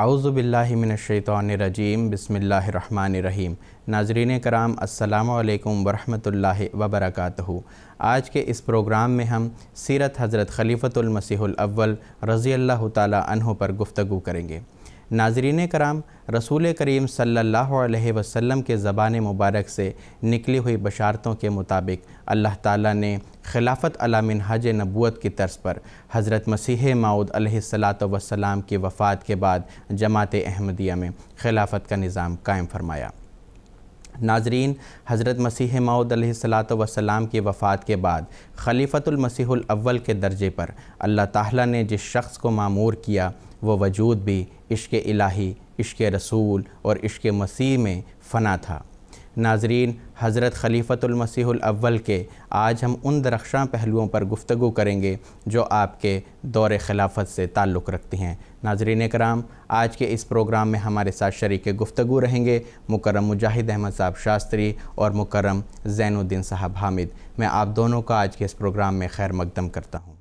आउज़बिल्लिमिनशैतरजीम बसमीम नाजरीन कराम अल्लाम वरहमल वबरक आज के इस प्रोग्राम में हम सीरत हज़रत खलीफ़तमसीहल रज़ी अल्लाह तहों पर गुफ्तु करेंगे नाजरीन कराम रसूल करीम सल्लल्लाहु अलैहि वसल्लम के ज़बान मुबारक से निकली हुई बशारतों के मुताबिक अल्लाह ताला ने खिलाफत अलामिन हज नबूत की तर्ज पर हज़रत मसीह माउद वसलाम की वफ़ात के बाद जमात अहमदिया में खिलाफत का निज़ाम कायम फरमाया नाजरीन हज़रत मसीह माउद वसलाम की वफ़ात के बाद खलीफ़तुलमसीहल अव्वल के दर्जे पर अल्लाह ताला ने जिस शख्स को मामूर किया वो वजूद भी इश्क इलाही इश्क रसूल और इश्क मसीह में फ़ना था नाजरीन हज़रत ख़लीफ़तमसीहल के आज हम उन दरख्शां पहलुओं पर गुफ्तु करेंगे जो आपके दौर खिलाफत से ताल्लुक़ रखती हैं नाजरीन कराम आज के इस प्रोग्राम में हमारे साथ शरीक गुफ्तु रहेंगे मुकरम मुजाहिद अहमद साहब शास्त्री और मुकरम जैनुद्दीन साहब हामिद मैं आप दोनों का आज के इस प्रोग्राम में खैर मकदम करता हूँ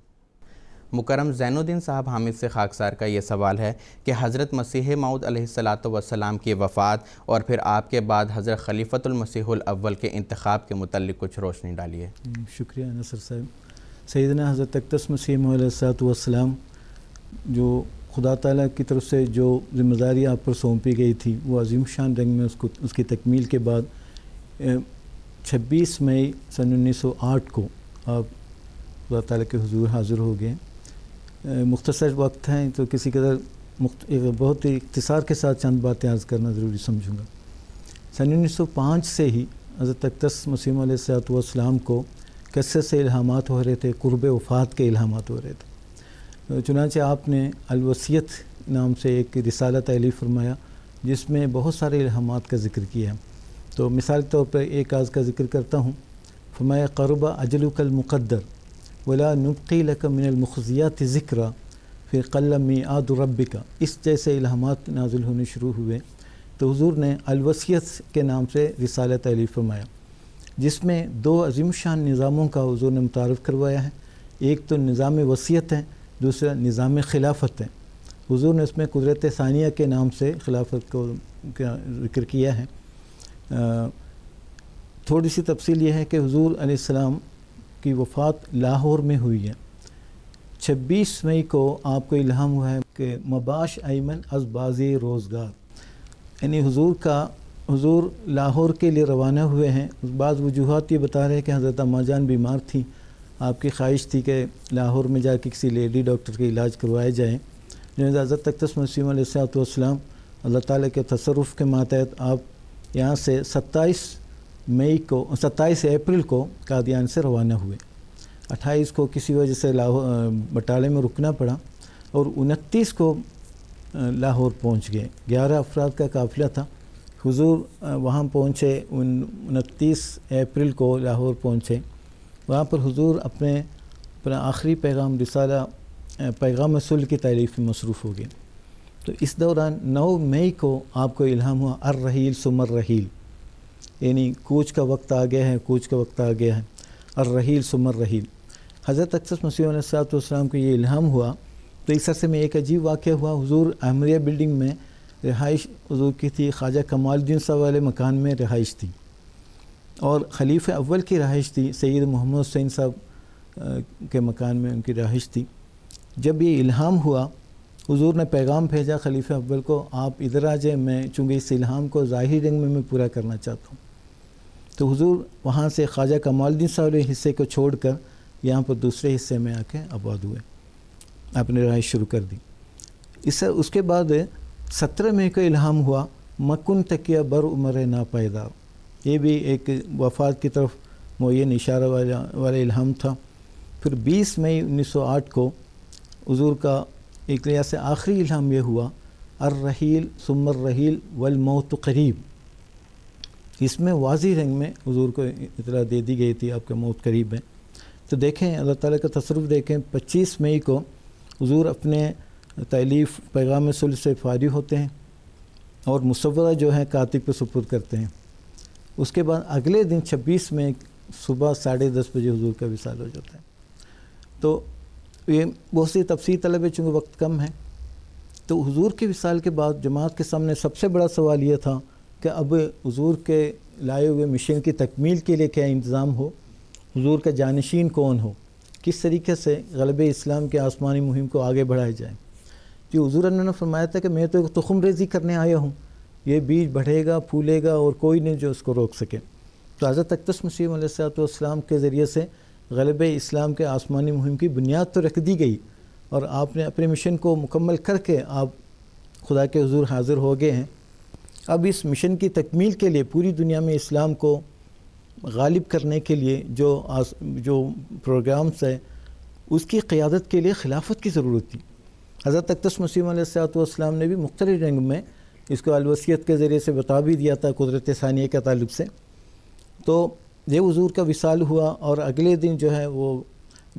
मुकरम जैनुद्दीन साहब हामिद से खाकसार का ये सवाल है कि हज़रत मसीह माउद सलाम की वफ़ात और फिर आपके बाद हज़रत खलीफ़तमसीहल के इंतब के मतलब कुछ रोशनी डालिए हम्म, शुक्रिया नसर साहब सैदना हज़रत मसीह मसीम जो खुदा तला की तरफ से जो जिम्मेदारी आप पर सौंपी गई थी वो अजीम शान रंग में उसको उसकी तकमील के बाद छब्बीस मई सन उन्नीस सौ आठ को आप खुदा तला के हजूर हाज़िर हो गए मुख्तसर वक्त हैं तो किसी कदर बहुत ही इकतसार के साथ चंद बातें आज करना ज़रूरी समझूँगा सन उन्नीस सौ पाँच से ही हज़रत अक्तस मसीम सयातम को कसरत से इल्हाम हो रहे थे कुरब वफ़ात के इल्हाम हो रहे थे तो चुनाचे आपने अलवसीत नाम से एक रिसाला तैली फरमाया जिसमें बहुत सारे इल्हाम का जिक्र किया है तो मिसाल के तौर पर एक आज का जिक्र करता हूँ फरमाया करबा अजलुकल वला नुबकी लक मिनलमखजियात ज़िक्रा फिर कल्ल मियाद रबिका इस जैसे इलाहात नाजुल होने शुरू हुए तो हुजूर ने अलवसीत के नाम से रिसाल तलीफ़ फरमाया जिसमें दो अजीम शान निज़ामों का हुजूर ने मुतारफ़ करवाया है एक तो निज़ाम वसीयत है दूसरा निज़ाम खिलाफत है हुजूर ने इसमें कुदरत सानिया के नाम से खिलाफत को जिक्र किया है आ, थोड़ी सी तफसील यह है कि हजूर असलम की वफ़ात लाहौर में हुई है 26 मई को आपको इलाहम हुआ है कि मबाश अमन अजबाज़ी रोज़गार यानी हुजूर का हुजूर लाहौर के लिए रवाना हुए हैं बाद वजूहत ये बता रहे हैं कि हज़रत अम्मा जान बीमार थी आपकी ख्वाहिश थी कि लाहौर में जाके किसी लेडी डॉक्टर के इलाज करवाए जाएँ जिन्हें हज़रत तख्त मसीम अल्लाह ताली के के मातहत आप यहाँ से सत्ताईस मई को सत्ताईस अप्रैल को कादियान से रवाना हुए अट्ठाईस को किसी वजह से लाहौर बटाले में रुकना पड़ा और उनतीस को लाहौर पहुंच गए ग्यारह अफराद का काफिला था हुजूर वहाँ पहुँचे उन उनतीस अप्रैल को लाहौर पहुँचे वहाँ पर हुजूर अपने अपना आखिरी पैगाम रिसाला पैगाम रसूल की तारीफ में मसरूफ़ हो गए तो इस दौरान नौ मई को आपको इल्हाम हुआ अर रहील सुमर रहील यानी कूच का वक्त आ गया है कूच का वक्त आ गया है और रहील सुमर रहील हज़रत अक्सर मसीह सलाम को ये इल्हाम हुआ तो इस अरसे में एक अजीब वाक़ हुआ हजूर अहमरिया बिल्डिंग में रिहाइश हजूर की थी ख्वाजा कमालद्दीन साहब वाले मकान में रिहाइश थी और खलीफ अव्वल की रहाइश थी सैद मोहम्मद हुसैन साहब के मकान में उनकी रहाइश थी जब ये इल्हाम हुआ हजूर ने पैगाम भेजा खलीफ अव्वल को आप इधर आ जाए मैं चूँकि इस इल्हाम को ज़ाहिर रंग में मैं पूरा करना चाहता हूँ तो हुजूर वहाँ से ख्वाजा कमालद्दीन साहब ने हिस्से को छोड़कर यहाँ पर दूसरे हिस्से में आके आबाद हुए आपने रहाई शुरू कर दी इससे उसके बाद सत्रह मई का इल्हाम हुआ मकुन तकिया बर उम्र नापायदार ये भी एक वफात की तरफ मुन इशारा वाला वाला इल्हाम था फिर 20 मई 1908 को हजूर का एक लिहाज से आखिरी इल्हाम यह हुआ अर्रहील सुमर रहील वल मौत करीब इसमें वाजी रंग में हजूर को इतला दे दी गई थी आपके मौत करीब है तो देखें अल्लाह ताली का तसरफ देखें पच्चीस मई को हजूर अपने तलीफ़ पैगाम सुल से फारि होते हैं और मुसवरा जो है कातिक पर सपुर करते हैं उसके बाद अगले दिन छब्बीस में सुबह साढ़े दस बजे हजूर का विशाल हो जाता है तो ये बहुत सी तफसी तलब है चूँकि वक्त कम है तो हजूर के विशाल के बाद जमात के सामने सबसे बड़ा सवाल यह था कि अब हजूर के लाए हुए मिशन की तकमील के लिए क्या इंतज़ाम हो हजूर का जानशीन कौन हो किस तरीके से गलब इस्लाम के आसमानी मुहिम को आगे बढ़ाया जाए कि हजूर ने फरमाया था कि मैं तो एक तुखम रेजी करने आया हूँ ये बीज बढ़ेगा फूलेगा और कोई नहीं जो उसको रोक सके तो हज़रत अक्तस मसीम सलाम के ज़रिए से गलब इस्लाम के आसमानी मुहिम की बुनियाद तो रख दी गई और आपने अपने मिशन को मुकम्मल करके आप खुदा के हजूर हाजिर हो गए हैं अब इस मिशन की तकमील के लिए पूरी दुनिया में इस्लाम को गालिब करने के लिए जो आस, जो प्रोग्राम्स हैं उसकी क़्यादत के लिए खिलाफत की ज़रूरत थी हज़रत अक्तस मसीम ने भी मुख्तल रंग में इसको अलवसीत के ज़रिए से बता भी दिया था कुदरत सानिया के तलब से तो ये हजूर का विसाल हुआ और अगले दिन जो है वो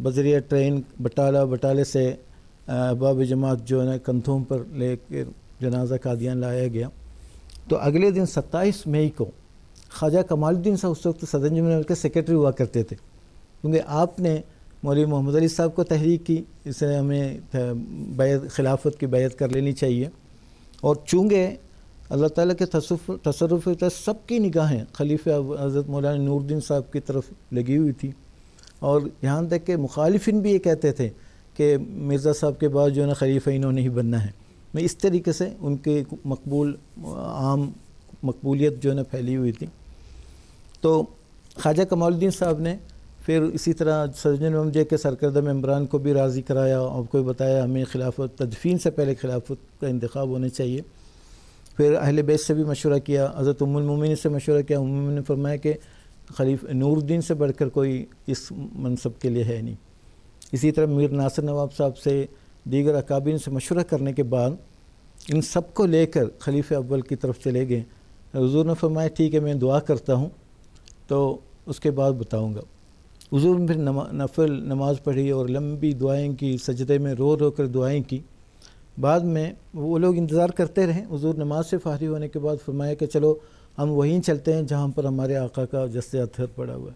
बजरिया ट्रेन बटाला बटाले से अहबाब जमात जो है कंधों पर ले जनाजा कादियान लाया गया तो अगले दिन 27 मई को ख्वाजा कमालुद्दीन साहब उस वक्त सदर जमीन के सेक्रेटरी हुआ करते थे क्योंकि आपने मौलवी मोहम्मद अली साहब को तहरीक की इसे हमें बैत खिलाफत की बैत कर लेनी चाहिए और चूँगे अल्लाह ताला के तसरफ़ सबकी निगाहें खलीफ हज़रत मौलाना नूरद्दीन साहब की तरफ लगी हुई थी और यहाँ तक कि मुखालिफिन भी ये कहते थे कि मिर्ज़ा साहब के बाद जो है ना खलीफा इन्होंने ही बनना है में इस तरीके से उनके मकबूल आम मकबूलियत जो है ना फैली हुई थी तो ख्वाजा कमालुद्दीन साहब ने फिर इसी तरह सरजन ममजे के सरकर्द मम्बरान को भी राज़ी कराया और कोई बताया हमें खिलाफत तदफीन से पहले खिलाफत का इंतखब होना चाहिए फिर अहल बैत से भी मशवरा किया हज़रत उमुलमिन से मशवरा किया उमुलमिन ने फरमाया कि खलीफ नूरुद्दीन से बढ़कर कोई इस मनसब के लिए है नहीं इसी तरह मीर नासिर नवाब साहब से दीगर अकाबीन से मशवरा करने के बाद इन सब को लेकर खलीफ अव्वल की तरफ चले गए हजूर ने फरमाया ठीक है मैं दुआ करता हूँ तो उसके बाद बताऊँगा हजूर ने फिर नमा, नफल नमाज़ पढ़ी और लंबी दुआएँ की सजदे में रो रो कर दुआएँ की बाद में वो लोग इंतज़ार करते रहे हजूर नमाज से फ़ारी होने के बाद फरमाया कि चलो हम वहीं चलते हैं जहाँ पर हमारे आका का जस्ते अथर पड़ा हुआ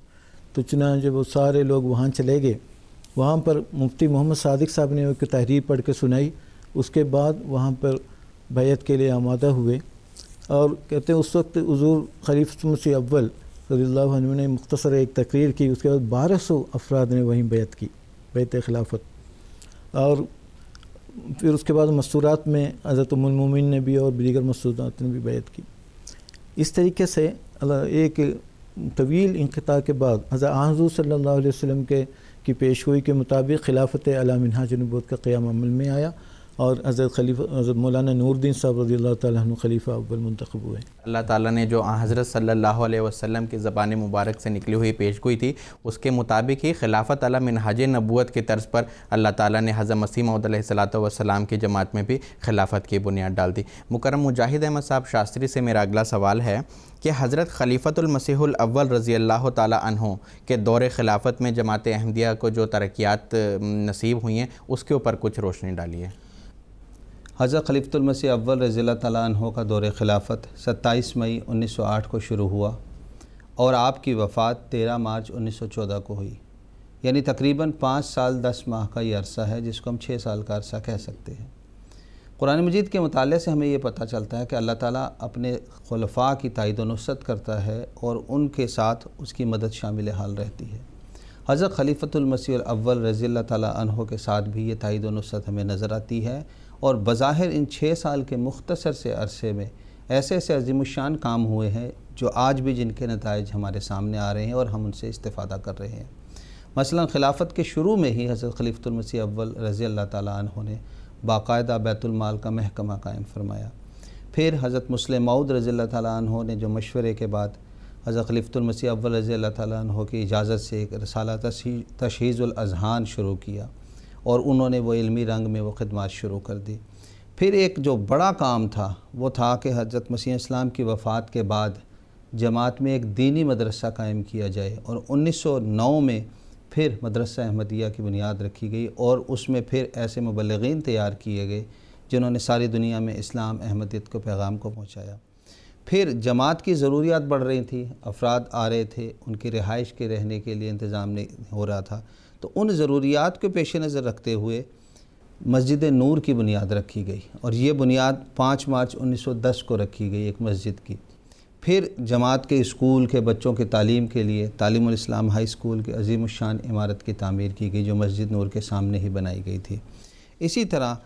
तो चुनाच वो सारे लोग वहाँ चले गए वहाँ पर मुफ्ती मोहम्मद सादिक साहब ने उनकी तहरीर पढ़ के सुनाई उसके बाद वहाँ पर बैत के लिए आमादा हुए और कहते हैं उस वक्त हजूर खलीफ मुसी अव्वल रजील् ने मुख्तर एक तकरीर की उसके बाद बारह सौ अफराद ने वहीं बैत की बैत खिलाफत और फिर उसके बाद मसूरात में हज़रत उमिन ने भी और दीगर मसूदात ने भी बैत की इस तरीके से एक तवील इनखता के बाद हज़र आजू सल्ला वसम के की पेशगोई के मुताबिक खिलाफत अला मिनहा जनबूत का क़्याम अमल में आया और हज़रत खलीफा हज़रत मौलाना नूरद्दीन साहब रजी अल्लाह तु खलीफा अव्वल मंतखब हुए अल्लाह ताला ने जो हज़रत सल्लल्लाहु अलैहि वसल्लम की ज़बान मुबारक से निकली हुई पेशगोई थी उसके मुताबिक ही खिलाफत अला मिनहाज नबूत के तर्ज पर अल्लाह ताला ने हज़रत मसीह सलाम की जमात में भी खिलाफत की बुनियाद डाल दी मुकरम मुजाहिद अहमद साहब शास्त्री से मेरा अगला सवाल है कि हज़रत खलीफ़तमसीहल अव्वल रज़ी अल्लाह तहों के दौर खिलाफत में जमात अहमदिया को जो तरक्यात नसीब हुई हैं उसके ऊपर कुछ रोशनी डाली है हजर खलीफतुलमसी अव्वल रज़ी तैन का दौर खिलाफत 27 मई 1908 को शुरू हुआ और आपकी वफ़ात 13 मार्च 1914 को हुई यानी तकरीबन पाँच साल दस माह का ये अरसा है जिसको हम छः साल का अरसा कह सकते हैं कुरान मजीद के मताल से हमें ये पता चलता है कि अल्लाह ताला अपने खलफा की तइद नुस्त करता है और उनके साथ उसकी मदद शामिल हाल रहती है हज़रत खलीफ़तुलमसी अव्वल रज़ी तैन के साथ भी ये तइद नुसत हमें नज़र आती है और बज़ाहिर इन छः साल के मुख्तसर से अरसे में ऐसे ऐसे अजीमशान काम हुए हैं जो आज भी जिनके नतज हमारे सामने आ रहे हैं और हम उनसे इस्ता कर रहे हैं मसला खिलाफत के शुरू में ही हज़रत खलीफुलमसी अव्वल रज़ी अल्लाह तहों ने बाकायदा बैतुलमाल का महकमा कायम फरमाया फिर हज़रत मुस्लिम मऊद रज़ी अल्लाह तहों ने जो मशवरे के बाद हज़रत खलीफतमसी अव्वल रज़ी अल्लाह तहों की इजाज़त से एक रसाला तशीज़ुलजहान शुरू किया और उन्होंने वो इल्मी रंग में वो खदमात शुरू कर दी फिर एक जो बड़ा काम था वो था कि हजरत मसीह इस्लाम की वफ़ात के बाद जमात में एक दीनी मदरसा कायम किया जाए और 1909 में फिर मदरसा अहमदिया की बुनियाद रखी गई और उसमें फिर ऐसे मुबलगिन तैयार किए गए जिन्होंने सारी दुनिया में इस्लाम अहमदियत को पैगाम को पहुँचाया फिर जमात की ज़रूरियात बढ़ रही थी अफराद आ रहे थे उनकी रिहाइश के रहने के लिए इंतज़ाम नहीं हो रहा था तो उन ज़रूरियात के पेश नज़र रखते हुए मस्जिद नूर की बुनियाद रखी गई और ये बुनियाद 5 मार्च 1910 को रखी गई एक मस्जिद की फिर जमात के स्कूल के बच्चों के तालीम के लिए तालीम इस्लाम हाई स्कूल के अजीम शान इमारत की तमीर की गई जो मस्जिद नूर के सामने ही बनाई गई थी इसी तरह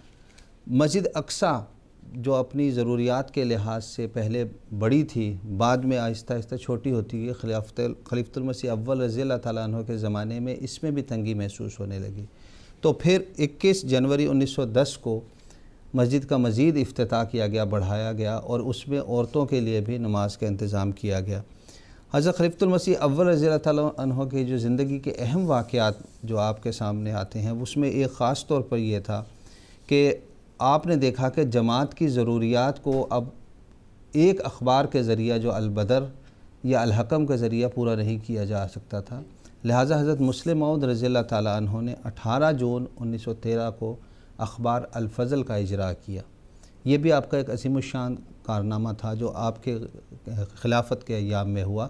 मस्जिद अक्सा जो अपनी ज़रूरियात के लिहाज से पहले बड़ी थी बाद में आहिस्ता आहिस्ता छोटी होती गई खिलाफत खलीफतमसी अव्वल रज़ी अल्लाह ताली के ज़माने में इसमें भी तंगी महसूस होने लगी तो फिर 21 जनवरी 1910 को मस्जिद का मज़ीद अफ्ताह किया गया बढ़ाया गया और उसमें औरतों के लिए भी नमाज का इंतज़ाम किया गया हज़रत खलीफतमसी अव्वल रज़ी तहों के जो ज़िंदगी के अहम वाक़ात जो आपके सामने आते हैं उसमें एक ख़ास तौर पर यह था कि आपने देखा कि जमात की ज़रूरियात को अब एक अखबार के ज़रिए जो अलबदर या अलहकम के ज़रिए पूरा नहीं किया जा सकता था लिहाजा हज़रत मुस्लिम मऊद रज़ी तु ने 18 जून 1913 को अखबार अलफजल का इजरा किया ये भी आपका एक असीम शान कारनामा था जो आपके खिलाफत के अयाम में हुआ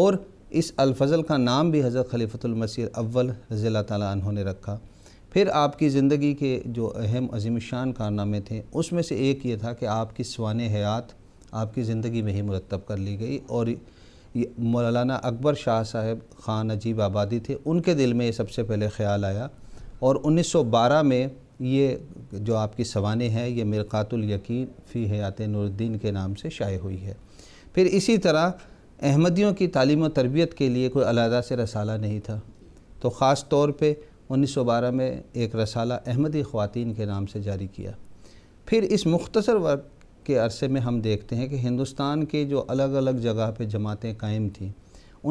और इस अलफजल का नाम भी हज़रत खलीफतुलमसीर अव्वल रज़ी तु ने रखा फिर आपकी ज़िंदगी के जो अहम अजीम शान कारनामे थे उसमें से एक ये था कि आपकी सवान हयात आपकी ज़िंदगी में ही मुरतब कर ली गई और मौलाना अकबर शाह साहब ख़ान अजीब आबादी थे उनके दिल में ये सबसे पहले ख्याल आया और 1912 में ये जो आपकी सवाने हैं ये मिरकातुल यकीन फ़ी हयात नूरुद्दीन के नाम से शाये हुई है फिर इसी तरह अहमदियों की तालीम और तरबियत के लिए कोई अलहदा से रसाला नहीं था तो ख़ास तौर पर 1912 में एक रसाला अहमदी ख़वान के नाम से जारी किया फिर इस मुख्तसर वर्क के अरसे में हम देखते हैं कि हिंदुस्तान के जो अलग अलग जगह पर जमातें कायम थीं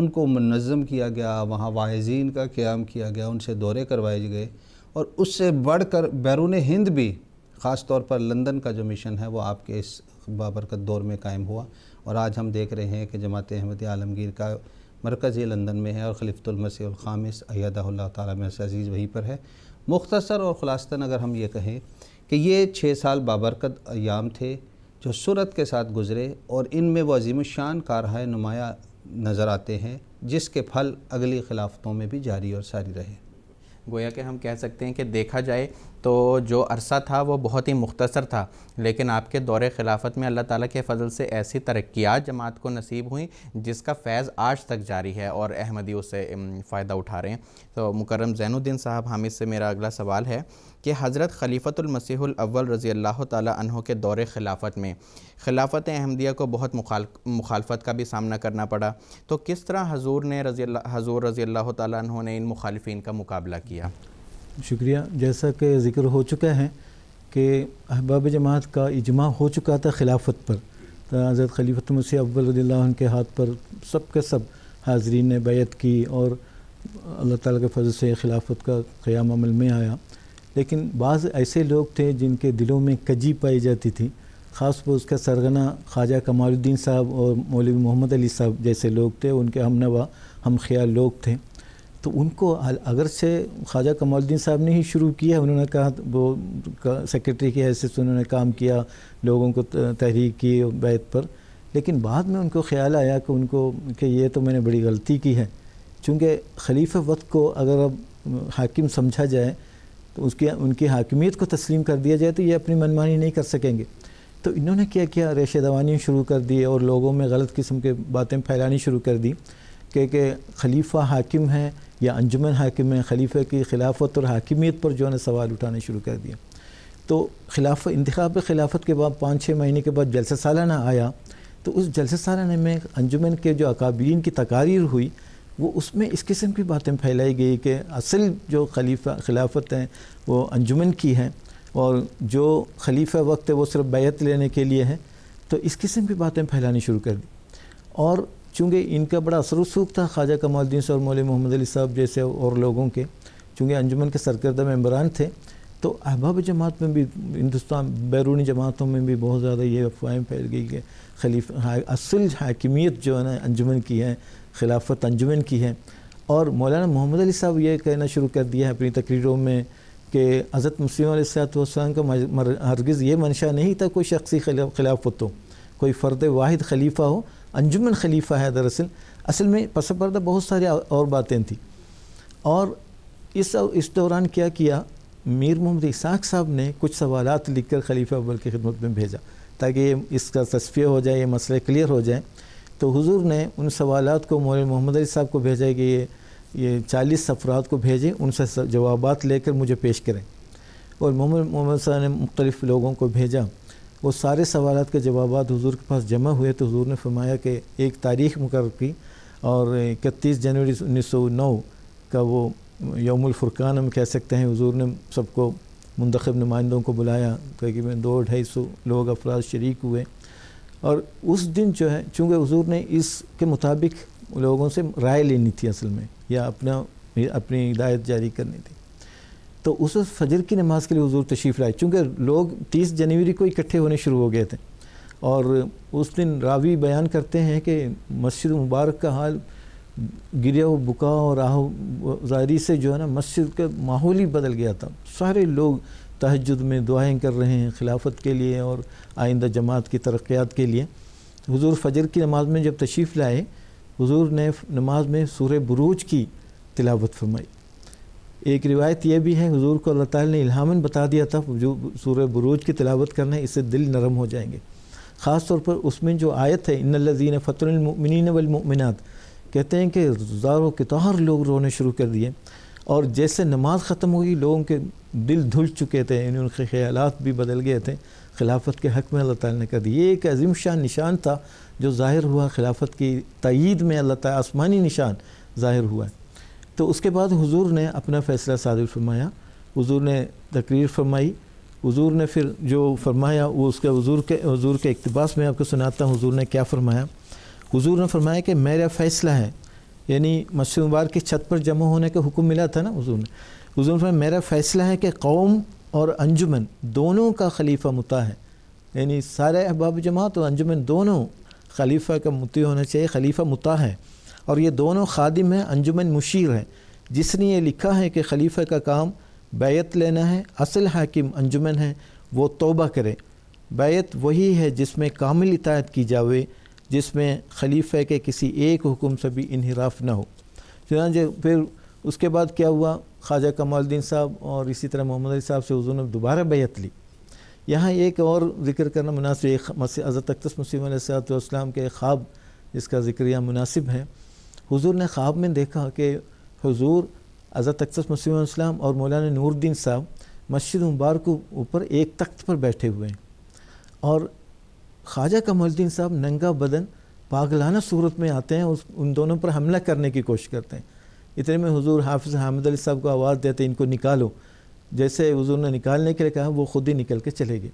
उनको मनज़म किया गया वहाँ वायजीन का क़्याम किया गया उनसे दौरे करवाए गए और उससे बढ़ कर बैरून हिंद भी ख़ास तौर पर लंदन का जो मिशन है वो आपके इस बाबरकत दौर में कायम हुआ और आज हम देख रहे हैं कि जमात अहमद आलमगीर का मरकजी लंदन में है और खामिस अयदा तजीज़ अज़ीज़ वहीं पर है मुख्तसर और ख़ुलासता अगर हम ये कहें कि ये छः साल बाबरकत अयाम थे जो सूरत के साथ गुज़रे और में वो अजीम शान कारहाय नुमाया नज़र आते हैं जिसके फल अगली खिलाफतों में भी जारी और सारी रहे गोया के हम कह सकते हैं कि देखा जाए तो जो अरसा था वो बहुत ही मुख्तसर था लेकिन आपके दौर खिलाफत में अल्लाह ताला के फ़जल से ऐसी तरक्यात जमात को नसीब हुई जिसका फैज़ आज तक जारी है और अहमदी उससे फ़ायदा उठा रहे हैं तो मुकरम जैनुद्दीन साहब हामिद से मेरा अगला सवाल है कि हज़रत खलीफ़तमसीहल अव्वल रज़ी अल्लाह तहों के दौर खिलाफत में खिलाफत अहमदिया को बहुत मुखालफत का भी सामना करना पड़ा तो किस तरह हजूर ने रज़ी हजूर रज़ी अल्लाह तहों ने इन मुखालफन का मुकाबला किया शुक्रिया जैसा कि ज़िक्र हो चुका है कि अहबाब जमात का इजमा हो चुका था खिलाफत पर तो हज़रत खलीफत मसी अव्वल के हाथ पर सब के सब हाजरीन ने बैत की और अल्लाह ताला के फजल से खिलाफत का क़्याम अमल में आया लेकिन बाज़ ऐसे लोग थे जिनके दिलों में कजी पाई जाती थी ख़ास पर उसका सरगना ख्वाजा कमालुद्दीन साहब और मौलवी मोहम्मद अली साहब जैसे लोग थे उनके हमनवा हम ख्याल लोग थे तो उनको अगर से ख्वाजा कमालद्दीन साहब ने ही शुरू किया है उन्होंने कहा वो सेक्रेटरी की हैसियत से उन्होंने काम किया लोगों को तहरीक की बैत पर लेकिन बाद में उनको ख्याल आया कि उनको कि ये तो मैंने बड़ी गलती की है चूँकि खलीफा वक्त को अगर अब हाकिम समझा जाए तो उसकी उनकी हाकमियत को तस्लीम कर दिया जाए तो ये अपनी मनमानी नहीं कर सकेंगे तो इन्होंने क्या किया रेशे दवानी शुरू कर दिए और लोगों में गलत किस्म के बातें फैलानी शुरू कर दी कि खलीफा हाकिम है या अंजुमन हाकिम खलीफ़े की खिलाफत और हाकिमियत पर जो है ना सवाल उठाने शुरू कर दिया तो खिलाफ इंतब खिलाफत के बाद पाँच छः महीने के बाद जलसा सालाना आया तो उस जलसा सालाना में अंजुमन के जो अकाबीन की तकारीर हुई वो उसमें इस किस्म की बातें फैलाई गई कि असल जो खलीफा खिलाफत हैं वो अंजुमन की हैं और जो खलीफा वक्त है वो सिर्फ बैत लेने के लिए हैं तो इस किस्म की बातें फैलानी शुरू कर दी और चूँकि इनका बड़ा असर रसूख था ख्वाजा कमालद्दीन और मौल मोहम्मद अली साहब जैसे और लोगों के चूँकि अंजुमन के सरकर्दा मम्बरान थे तो अहबाब जमात में भी हिंदुस्तान बैरूनी जमातों में भी बहुत ज़्यादा ये अफवाहें फैल गई कि खलीफ असल हाकिमियत जो है ना अंजुमन की है खिलाफत अंजुमन की है और मौलाना मोहम्मद अली साहब ये कहना शुरू कर दिया है अपनी तकरीरों में कि हज़रत सलाम का हरगज़ ये मंशा नहीं था कोई शख्सी खिलाफत हो कोई फ़र्द वाहिद खलीफा हो अंजुमन खलीफा है दरअसल असल में पसपर्दा बहुत सारी और बातें थी और इस इस दौरान क्या किया मीर मोहम्मद इसाक साहब ने कुछ सवाल लिख कर खलीफा अबल की खिदमत में भेजा ताकि इसका तस्फिया हो जाए ये मसले क्लियर हो जाए तो हुजूर ने उन सवाल को मोर मोहम्मद अली साहब को भेजा कि ये ये चालीस अफराद को भेजें उनसे जवाब लेकर मुझे पेश करें और मोहम्मद मोहम्मद साहब ने मुख्तलिफ़ लोगों को भेजा वो सारे सवाल के जवाब हजूर के पास जमा हुए तो हजूर ने फरमाया कि एक तारीख मुकर की और इकतीस जनवरी उन्नीस सौ नौ का वो यौमफ़ुरक़ान हम कह सकते हैं हजूर ने सबको मंतखब नुमाइंदों को बुलाया तकरीबन दो ढाई सौ लोग अफराज शरीक हुए और उस दिन जो है चूँकि हजूर ने इसके मुताबिक लोगों से राय लेनी थी असल में या अपना अपनी हिदायत जारी करनी थी तो उस फजर की नमाज़ के लिए हजूर तशरीफ़ लाए चूँकि लोग तीस जनवरी को इकट्ठे होने शुरू हो गए थे और उस दिन रावी बयान करते हैं कि मस्जिद मुबारक का हाल गिरे हो बुका और आह जारी से जो है ना मस्जिद का माहौल ही बदल गया था सारे लोग तहजद में दुआएं कर रहे हैं खिलाफत के लिए और आइंदा जमात की तरक्यात के लिए हुजूर फजर की नमाज में जब तशरीफ़ लाए हुजूर ने नमाज में सूर बरूज की तिलावत फरमाई एक रिवायत यह भी है हजूर को अल्लाह ताला ने इल्हामन बता दिया था जो सूर्य बरूज की तिलावत है इससे दिल नरम हो जाएंगे ख़ास तौर पर उसमें जो आयत है इन लजीन फ़तरमिन वलमिनत कहते हैं कि हज़ारों कितार लोग रोने शुरू कर दिए और जैसे नमाज ख़त्म हुई लोगों के दिल धुल चुके थे यानी उनके ख्याल भी बदल गए थे खिलाफत के हक़ में अल्लाह ताला ने कर दिया ये एक अज़ीम शान निशान था जो ज़ाहिर हुआ खिलाफत की तइद में अल्लाह ताला आसमानी निशान ज़ाहिर हुआ है तो उसके बाद हुजूर ने अपना फ़ैसला सादिर फरमाया हुजूर ने तकरीर फरमाई हुजूर ने फिर जो फरमाया वो उसके हुजूर के हुजूर के इकतबास में आपको सुनाता हूँ हुजूर ने क्या फरमाया हुजूर ने फरमाया कि मेरा फ़ैसला है यानी मस्जिद मुबारक की छत पर जमा होने का हुक्म मिला था ना हुजूर ने हुजूर ने फरमाया मेरा फ़ैसला है कि कौम और अंजुमन दोनों का खलीफा मुता है यानी सारे अहबाब जमात और अंजुमन दोनों खलीफा का मुती होना चाहिए खलीफा मुता है और ये दोनों खादिम हैं अंजुमन मुशीर हैं जिसने ये लिखा है कि खलीफे का काम बैत लेना है असल हाकिम अंजुमन है वो तोबा करें बैत वही है जिसमें कामिल इतायत की जावे जिसमें खलीफे के किसी एक हुक्म से भी इनहराफ ना हो चुनाच फिर उसके बाद क्या हुआ ख्वाजा कमालद्दीन साहब और इसी तरह मोहम्मद अली साहब से हजू ने दोबारा बैत ली यहाँ एक और जिक्र करना मुनासिब एक हज़रत अक्तस मसीम सलाम के ख्वाब जिसका जिक्र यहाँ मुनासिब है हुजूर ने ख्वाब में देखा कि हुजूर हज़रत अक्सर मसीम और मौलाना नूरुद्दीन साहब मस्जिद मुबारक ऊपर एक तख्त पर बैठे हुए हैं और ख्वाजा कमलद्दीन साहब नंगा बदन पागलाना सूरत में आते हैं उस उन दोनों पर हमला करने की कोशिश करते हैं इतने में हुजूर हाफिज़ हामिद अली साहब को आवाज़ देते इनको निकालो जैसे हुजूर ने निकालने के लिए कहा वो ख़ुद ही निकल के चले गए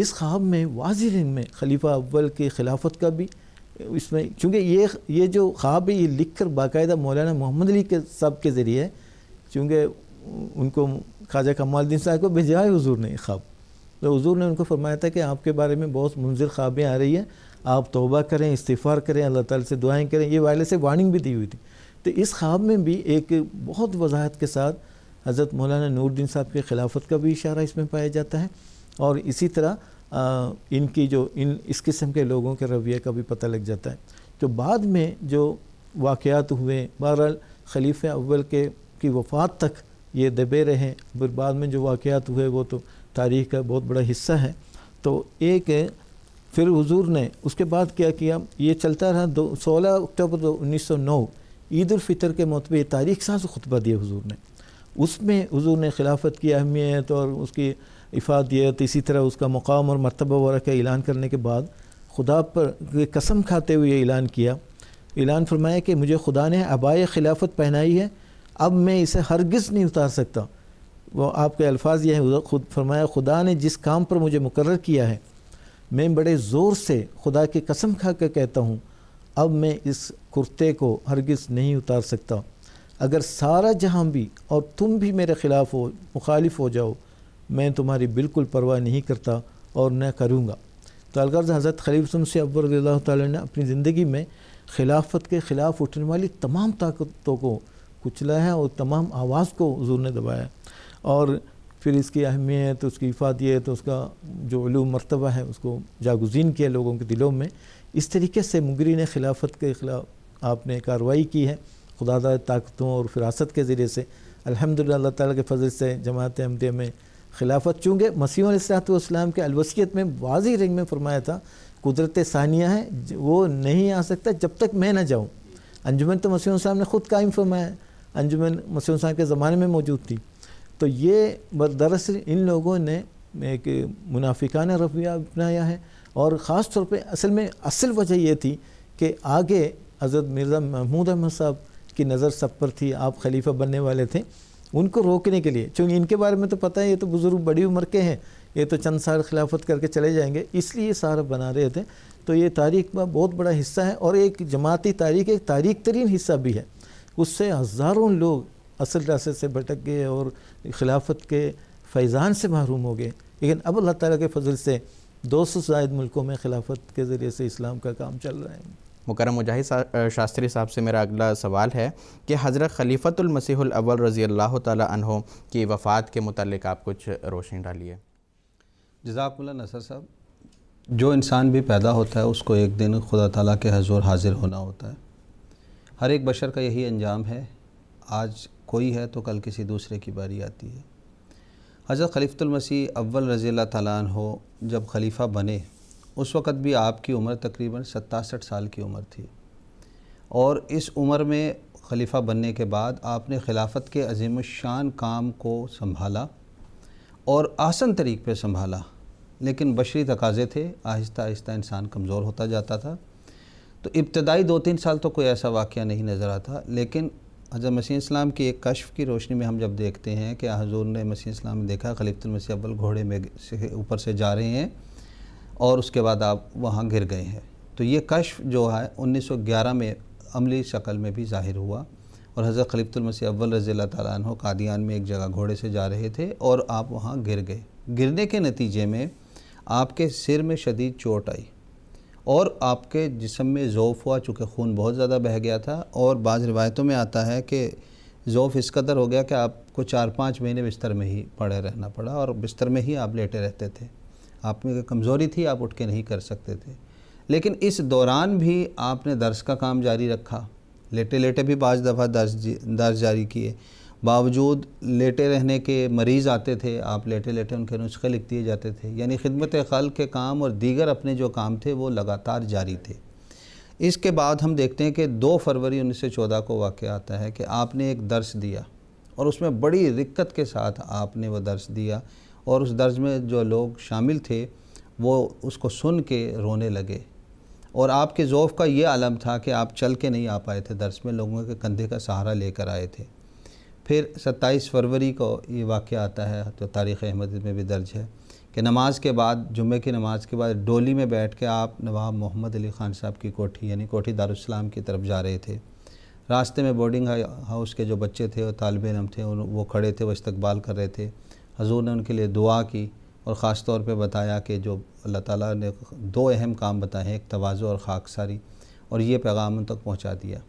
इस ख्वाब में वाजिर में खलीफा अव्वल की खिलाफत का भी इसमें क्योंकि ये ये जो ख्वाब है ये लिख कर बाकायदा मौलाना मोहम्मद अली के साहब के ज़रिए चूँकि उनको ख्वाजा कमालद्दीन साहब को भेजा है हजूर ने ख्वाब तो हजूर ने उनको फरमाया था कि आपके बारे में बहुत मुंजिर ख्वाबें आ रही हैं आप तोबा करें इस्तीफ़ार करें अल्लाह ताला से दुआएं करें ये वाले से वार्निंग भी दी हुई थी तो इस ख्वाब में भी एक बहुत वजाहत के साथ हज़रत मौलाना नूरद्दीन साहब के खिलाफत का भी इशारा इसमें पाया जाता है और इसी तरह आ, इनकी जो इन इस किस्म के लोगों के रवैये का भी पता लग जाता है तो बाद में जो वाक़ात हुए बहरहाल खलीफ अव्वल के की वफ़ात तक ये दबे रहे फिर बाद में जो वाक़ात हुए वो तो तारीख़ का बहुत बड़ा हिस्सा है तो एक फिर हुजूर ने उसके बाद क्या किया ये चलता रहा दो सोलह अक्टूबर दो उन्नीस सौ नौ ईद उलफ़ितर के मतब तारीख साज खुतबा दिया हुजूर ने उसमें हुजूर ने खिलाफत की अहमियत और उसकी इफ़ादियत इसी तरह उसका मुकाम और मरतबा वगैरह का ऐलान करने के बाद खुदा पर कसम खाते हुए ऐलान किया ऐलान फरमाया कि मुझे खुदा ने आबाए खिलाफत पहनाई है अब मैं इसे हरगिज़ नहीं उतार सकता वो आपके अल्फाज ये हैं खुद फरमाया खुदा ने जिस काम पर मुझे मुकर किया है मैं बड़े ज़ोर से खुदा की कसम खा कर कहता हूँ अब मैं इस कुर्ते को हरगिज़ नहीं उतार सकता अगर सारा जहाँ भी और तुम भी मेरे ख़िलाफ़ हो मुखालिफ हो जाओ मैं तुम्हारी बिल्कुल परवाह नहीं करता और न करूँगा तो अलगर्ज हज़रत खलीफ सुन से अब ने अपनी ज़िंदगी में खिलाफत के ख़िलाफ़ उठने वाली तमाम ताकतों को कुचलाया और तमाम आवाज़ को जोर ने दबाया और फिर इसकी अहमियत उसकी इफादियत उसका जो ूम मरतबा है उसको जागुजीन किया लोगों के दिलों में इस तरीके से मुगरी ने खिलाफत के ख़िलाफ़ आपने कार्रवाई की है खुदादा ताकतों और फिरासत के ज़रिए से अलहमदिल्ला अल्लाह ताली के फजल से जमात अहमदिया में खिलाफत चूँकि मसीह सलाम के अलवसीत में वाजी रंग में फरमाया था कुदरत सानिया है वो नहीं आ सकता जब तक मैं ना जाऊँ अंजुमन तो मसीह साहब ने ख़ुद कायम फरमाया अंजुमन मसीह साहब के ज़माने में मौजूद थी तो ये दरअसल इन लोगों ने एक मुनाफिकाना रवैया अपनाया है और ख़ास तौर पर असल में असल वजह यह थी कि आगे हज़रत मिर्ज़ा महमूद अहमद साहब की नज़र सब पर थी आप खलीफा बनने वाले थे उनको रोकने के लिए चूँकि इनके बारे में तो पता है ये तो बुज़ुर्ग बड़ी उम्र के हैं ये तो चंद साल खिलाफत करके चले जाएंगे इसलिए सारा बना रहे थे तो ये तारीख का बहुत बड़ा हिस्सा है और एक जमाती तारीख एक तारीख तरीन हिस्सा भी है उससे हज़ारों लोग असल रास्ते से भटक गए और खिलाफत के फैज़ान से महरूम हो गए लेकिन अब अल्लाह ताला के फजल से दो सौ जायद मुल्कों में खिलाफत के ज़रिए से इस्लाम का काम चल रहा है मुकरम मुजाहिद शास्त्री साहब से मेरा अगला सवाल है कि हज़रत खलीफ़तमसीहल रज़ी अल्लाह तहों की वफ़ात के मतलब आप कुछ रोशनी डालिए जजाकल्ला नसर साहब जो इंसान भी पैदा होता है उसको एक दिन खुदा तला के हजूर हाजिर होना होता है हर एक बशर का यही अंजाम है आज कोई है तो कल किसी दूसरे की बारी आती है हज़रत खलीफ़तमसी अव्वल रज़ी अल्लाह हो जब खलीफ़ा बने उस वक़्त भी आपकी उम्र तकरीबन सतासठ साल की उम्र थी और इस उम्र में खलीफा बनने के बाद आपने खिलाफत के अजीम शान काम को संभाला और आसन तरीक़ पे संभाला लेकिन बशरी तकाजे थे आहिस्ता आहिस्ता इंसान कमज़ोर होता जाता था तो इब्तदाई दो तीन साल तो कोई ऐसा वाक़ नहीं नज़र आता लेकिन हज़रत मसीह इस्लाम की एक कशफ़ की रोशनी में हम जब देखते हैं कि हजूर ने मसीह इस्लाम देखा खलीफतुल अब्बल घोड़े में से ऊपर से जा रहे हैं और उसके बाद आप वहाँ गिर गए हैं तो ये कश्फ जो है 1911 में अमली शक्ल में भी ज़ाहिर हुआ और हज़रत मसीह अव्वल रज़ी तु कादियान में एक जगह घोड़े से जा रहे थे और आप वहाँ गिर गए गिरने के नतीजे में आपके सिर में शदीद चोट आई और आपके जिसम में ज़ोफ़ हुआ चूँकि खून बहुत ज़्यादा बह गया था और बाज़ रिवायतों में आता है कि ज़ोफ़ इस कदर हो गया कि आपको चार पाँच महीने बिस्तर में ही पड़े रहना पड़ा और बिस्तर में ही आप लेटे रहते थे आप में कमज़ोरी थी आप उठ के नहीं कर सकते थे लेकिन इस दौरान भी आपने दर्स का काम जारी रखा लेटे लेटे भी पाँच दफ़ा दर्ज दर्ज जारी किए बावजूद लेटे रहने के मरीज़ आते थे आप लेटे लेटे उनके नुस्खे लिख दिए जाते थे यानी खिदमत खल के काम और दीगर अपने जो काम थे वो लगातार जारी थे इसके बाद हम देखते हैं कि दो फरवरी उन्नीस सौ चौदह को वाक़ आता है कि आपने एक दर्श दिया और उसमें बड़ी रिक्कत के साथ आपने वह दर्श दिया और उस दर्ज में जो लोग शामिल थे वो उसको सुन के रोने लगे और आपके ज़ोफ़ का ये आलम था कि आप चल के नहीं आ पाए थे दर्ज में लोगों के कंधे का सहारा लेकर आए थे फिर 27 फरवरी को ये वाक़ आता है तो तारीख़ अहमद में भी दर्ज है कि नमाज के बाद जुम्मे की नमाज के बाद डोली में बैठ के आप नवाब मोहम्मद अली ख़ान साहब की कोठी यानी कोठी दारुसलाम की तरफ जा रहे थे रास्ते में बोर्डिंग हाउस के जो बच्चे थे और तालब इलम थे वो खड़े थे वो इस्तबाल कर रहे थे हजूर ने उनके लिए दुआ की और ख़ास तौर पर बताया कि जो अल्लाह ताली ने दो अहम काम बताए हैं एक तोज़ो और खाकसारी और ये पैगाम उन तक पहुँचा दिया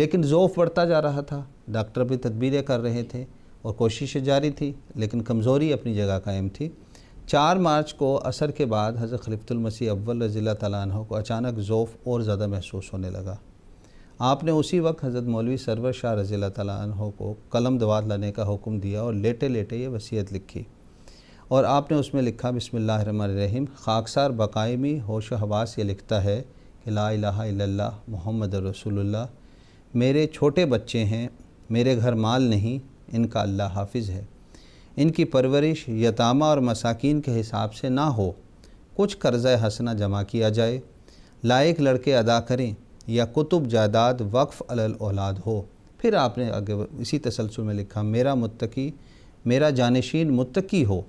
लेकिन ज़ोफ़ बढ़ता जा रहा था डॉक्टर भी तदबीरें कर रहे थे और कोशिशें जारी थी लेकिन कमज़ोरी अपनी जगह कायम थी चार मार्च को असर के बाद हजर खलीफतुलमसी अव्वल रज़ी तैन को अचानक ज़ोफ़ और ज़्यादा महसूस होने लगा आपने उसी वक्त हज़रत मौलवी सरवर शाह रज़ी तु को कलम दवात लाने का हुक्म दिया और लेटे लेटे ये वसीयत लिखी और आपने उसमें लिखा रहीम खाकसार बकायमी होश हवास ये लिखता है कि ला इला मोहम्मद रसोल्ला मेरे छोटे बच्चे हैं मेरे घर माल नहीं इनका अल्लाह हाफिज़ है इनकी परवरिश यतामा और मसाकिन के हिसाब से ना हो कुछ कर्ज़ हसना जमा किया जाए लायक लड़के अदा करें या कुतुब जायदाद वक्फ़ अलल औलाद हो फिर आपने आगे इसी तसलसल में लिखा मेरा मुत्तकी मेरा जानशीन मुत्तकी हो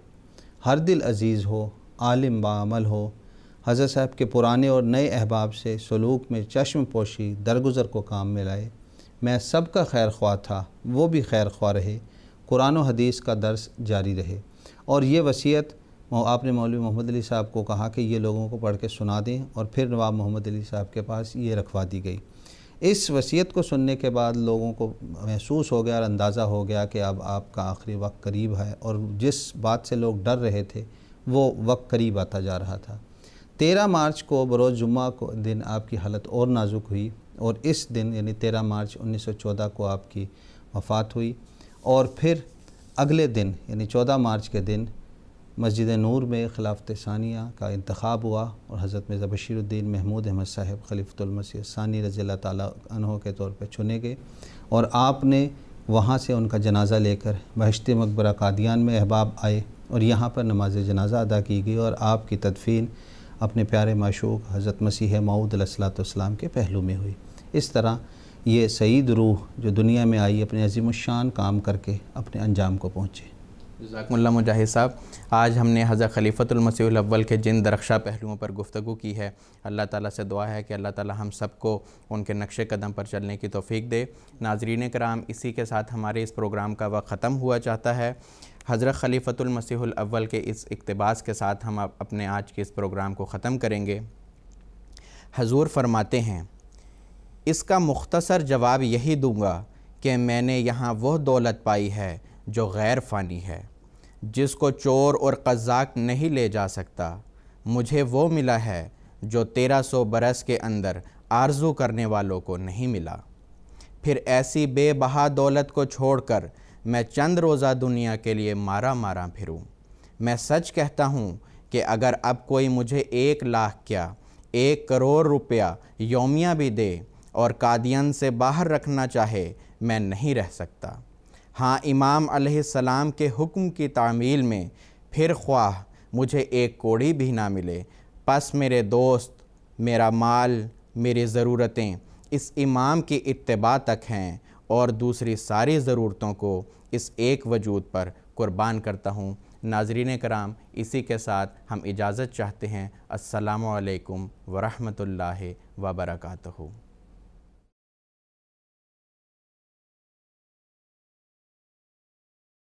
हर दिल अजीज़ हो आलिम बामल हो हज़रत साहब के पुराने और नए अहबाब से सलूक में चश्म पोशी दरगुजर को काम में लाए मैं सब का खैर ख्वा था वो भी खैर ख्वा रहे कुरान हदीस का दर्स जारी रहे और ये वसीयत आपने मौलवी मोहम्मद अली साहब को कहा कि ये लोगों को पढ़ के सुना दें और फिर नवाब मोहम्मद अली साहब के पास ये रखवा दी गई इस वसीयत को सुनने के बाद लोगों को महसूस हो गया और अंदाज़ा हो गया कि अब आपका आखिरी वक्त करीब है और जिस बात से लोग डर रहे थे वो वक्त करीब आता जा रहा था तेरह मार्च को बरोज़ जुम्मा को दिन आपकी हालत और नाजुक हुई और इस दिन यानी तेरह मार्च 1914 को आपकी वफ़ात हुई और फिर अगले दिन यानी 14 मार्च के दिन मस्जिद नूर में खिलाफत सानिया का इंतखब हुआ और हज़रत मिर्ज़ा बशीरुद्दीन महमूद अहमद साहब खलीफतमसी सानी रज़ी तहों के तौर पर चुने गए और आपने वहाँ से उनका जनाजा लेकर बहशत मकबरा कादियान में अहबाब आए और यहाँ पर नमाज जनाजा अदा की गई और आपकी तदफीन अपने प्यारे माशूक हज़रत मसीह माऊदलाम के पहलू में हुई इस तरह ये सईद रूह जो दुनिया में आई अपने अजीम शान काम करके अपने अंजाम को पहुँचे जजाकमल्ला मुजाहिद साहब आज हमने हज़र खलीफ़तुलमसीह के जिन दरख्शा पहलुओं पर गुफ्तु की है अल्लाह ताला से दुआ है कि अल्लाह ताला हम सबको उनके नक्श कदम पर चलने की तोफ़ी दे नाजरीन कराम इसी के साथ हमारे इस प्रोग्राम का वक्त ख़त्म हुआ चाहता है हज़रत खलीफ़तुलमसीह के इस इकतबास के साथ हम अपने आज के इस प्रोग्राम को ख़त्म करेंगे हजूर फरमाते हैं इसका मुख्तसर जवाब यही दूँगा कि मैंने यहाँ वह दौलत पाई है जो गैर फ़ानी है जिसको चोर और कज़ाक नहीं ले जा सकता मुझे वो मिला है जो तेरह सौ बरस के अंदर आरजू करने वालों को नहीं मिला फिर ऐसी बेबहा दौलत को छोड़कर मैं चंद रोज़ा दुनिया के लिए मारा मारा फिरूं मैं सच कहता हूँ कि अगर अब कोई मुझे एक लाख क्या एक करोड़ रुपया योमिया भी दे और कादियन से बाहर रखना चाहे मैं नहीं रह सकता हाँ इमाम सलाम के हुक्म की तामील में फिर ख्वाह मुझे एक कोड़ी भी ना मिले बस मेरे दोस्त मेरा माल मेरी ज़रूरतें इस इमाम की इतबा तक हैं और दूसरी सारी ज़रूरतों को इस एक वजूद पर कुर्बान करता हूँ नाजरीन कराम इसी के साथ हम इजाज़त चाहते हैं असलकम ला वबरकू